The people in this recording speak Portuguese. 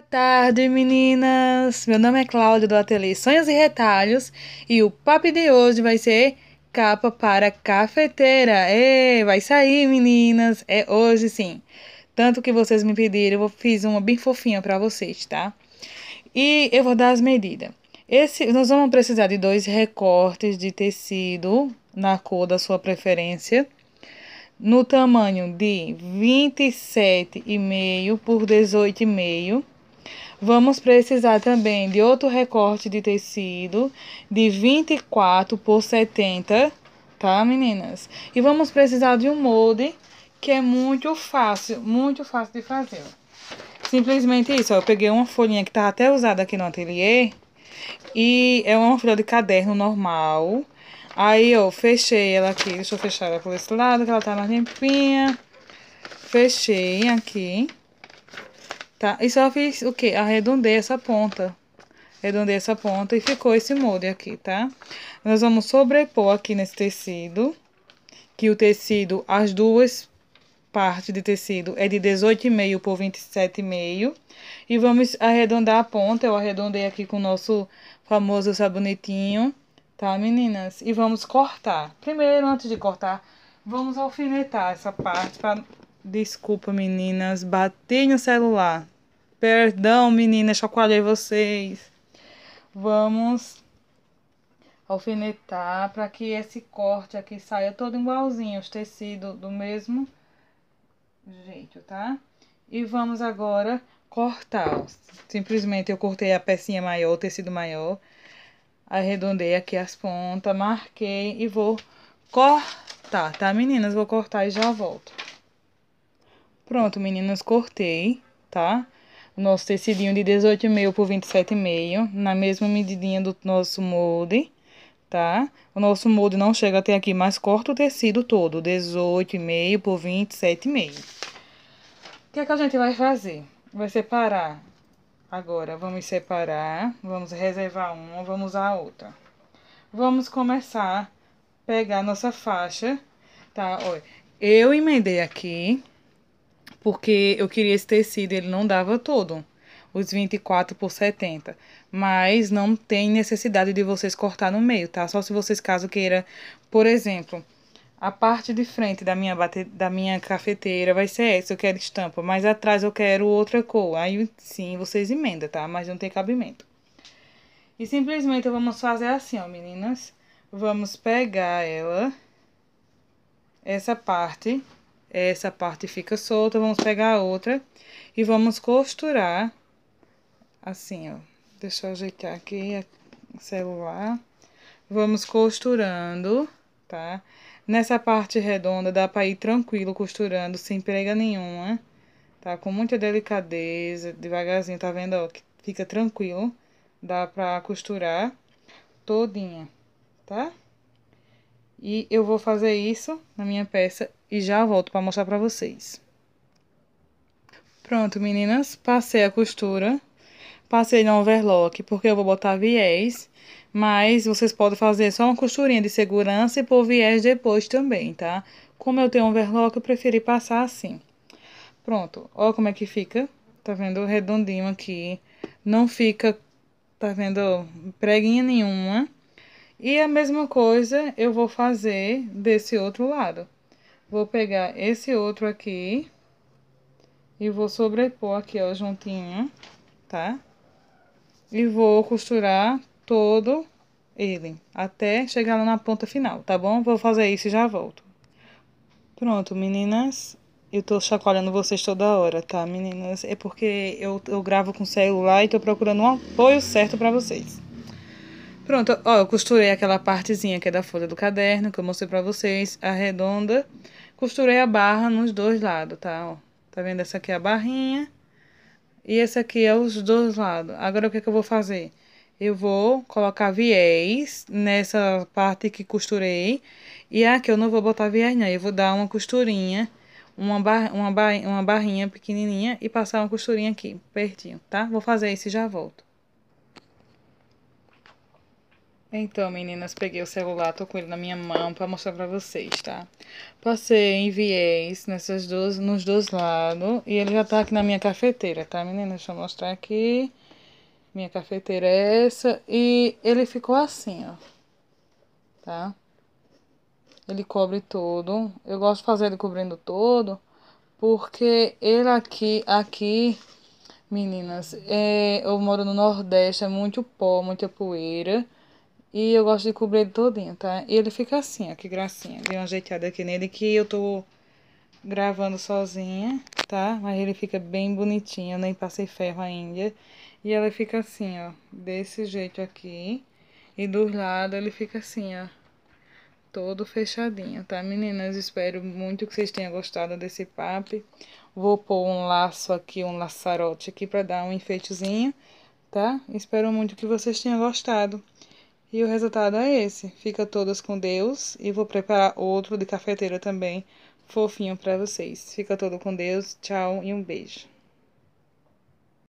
tarde, meninas! Meu nome é Cláudia do Ateliê Sonhos e Retalhos e o papo de hoje vai ser capa para cafeteira. É, vai sair, meninas! É hoje sim! Tanto que vocês me pediram, eu fiz uma bem fofinha para vocês, tá? E eu vou dar as medidas. Esse, nós vamos precisar de dois recortes de tecido na cor da sua preferência, no tamanho de 27,5 por 18,5 Vamos precisar também de outro recorte de tecido de 24 por 70, tá, meninas? E vamos precisar de um molde que é muito fácil, muito fácil de fazer. Simplesmente isso, ó, eu peguei uma folhinha que tá até usada aqui no ateliê e é uma folha de caderno normal. Aí eu fechei ela aqui, deixa eu fechar ela por esse lado que ela tá mais limpinha. Fechei aqui tá? E só fiz o que? Arredondei essa ponta. Arredondei essa ponta e ficou esse molde aqui, tá? Nós vamos sobrepor aqui nesse tecido, que o tecido, as duas partes de tecido é de 18,5 por 27,5. E vamos arredondar a ponta, eu arredondei aqui com o nosso famoso sabonetinho, tá, meninas? E vamos cortar. Primeiro, antes de cortar, vamos alfinetar essa parte para Desculpa, meninas. Bati no celular. Perdão, meninas, chacoalhei vocês. Vamos alfinetar para que esse corte aqui saia todo igualzinho, os tecidos do mesmo jeito, tá? E vamos agora cortar. Simplesmente eu cortei a pecinha maior, o tecido maior, arredondei aqui as pontas, marquei e vou cortar, tá, meninas? Vou cortar e já volto. Pronto, meninas, cortei, tá? O nosso tecidinho de 18,5 por 27,5, na mesma medidinha do nosso molde, tá? O nosso molde não chega até aqui, mas corta o tecido todo, 18,5 por 27,5. O que é que a gente vai fazer? Vai separar. Agora, vamos separar, vamos reservar uma, vamos usar a outra. Vamos começar a pegar nossa faixa, tá? Olha, eu emendei aqui, porque eu queria esse tecido, ele não dava todo, os 24 por 70, mas não tem necessidade de vocês cortar no meio, tá? Só se vocês caso queira, por exemplo, a parte de frente da minha, bate... da minha cafeteira vai ser essa, eu quero estampa, mas atrás eu quero outra cor. Aí sim, vocês emendam, tá? Mas não tem cabimento. E simplesmente vamos fazer assim, ó, meninas. Vamos pegar ela, essa parte, essa parte fica solta, vamos pegar a outra e vamos costurar assim, ó. Deixa eu ajeitar aqui o celular. Vamos costurando, tá? Nessa parte redonda dá pra ir tranquilo costurando, sem prega nenhuma, tá? Com muita delicadeza, devagarzinho, tá vendo, ó? Que fica tranquilo, dá pra costurar todinha, tá? E eu vou fazer isso na minha peça e já volto para mostrar para vocês. Pronto, meninas, passei a costura, passei no overlock, porque eu vou botar viés, mas vocês podem fazer só uma costurinha de segurança e pôr viés depois também, tá? Como eu tenho overlock, eu preferi passar assim. Pronto, olha como é que fica, tá vendo? Redondinho aqui, não fica, tá vendo, preguinha nenhuma. E a mesma coisa eu vou fazer desse outro lado. Vou pegar esse outro aqui e vou sobrepor aqui, ó, juntinho, tá? E vou costurar todo ele, até chegar lá na ponta final, tá bom? Vou fazer isso e já volto. Pronto, meninas, eu tô chacoalhando vocês toda hora, tá, meninas? É porque eu, eu gravo com celular e tô procurando um apoio certo pra vocês. Pronto, ó, eu costurei aquela partezinha que é da folha do caderno, que eu mostrei pra vocês, arredonda. redonda Costurei a barra nos dois lados, tá? Ó, tá vendo? Essa aqui é a barrinha. E esse aqui é os dois lados. Agora, o que, é que eu vou fazer? Eu vou colocar viés nessa parte que costurei. E aqui eu não vou botar viés, não. Eu vou dar uma costurinha, uma, bar, uma, bar, uma barrinha pequenininha e passar uma costurinha aqui, pertinho, tá? Vou fazer isso e já volto. Então, meninas, peguei o celular, tô com ele na minha mão para mostrar para vocês, tá? Passei em viés nessas duas, nos dois lados e ele já tá aqui na minha cafeteira, tá, meninas? Deixa eu mostrar aqui. Minha cafeteira é essa e ele ficou assim, ó. Tá? Ele cobre todo. Eu gosto de fazer ele cobrindo todo porque ele aqui, aqui, meninas, é, eu moro no Nordeste, é muito pó, muita poeira. E eu gosto de cobrir ele todinho, tá? E ele fica assim, ó, que gracinha. Dei uma ajeitada aqui nele que eu tô gravando sozinha, tá? Mas ele fica bem bonitinho, eu nem passei ferro ainda. E ela fica assim, ó, desse jeito aqui. E dos lados ele fica assim, ó, todo fechadinho, tá, meninas? Espero muito que vocês tenham gostado desse papo. Vou pôr um laço aqui, um laçarote aqui pra dar um enfeitezinho, tá? Espero muito que vocês tenham gostado. E o resultado é esse. Fica todas com Deus e vou preparar outro de cafeteira também, fofinho para vocês. Fica todo com Deus. Tchau e um beijo.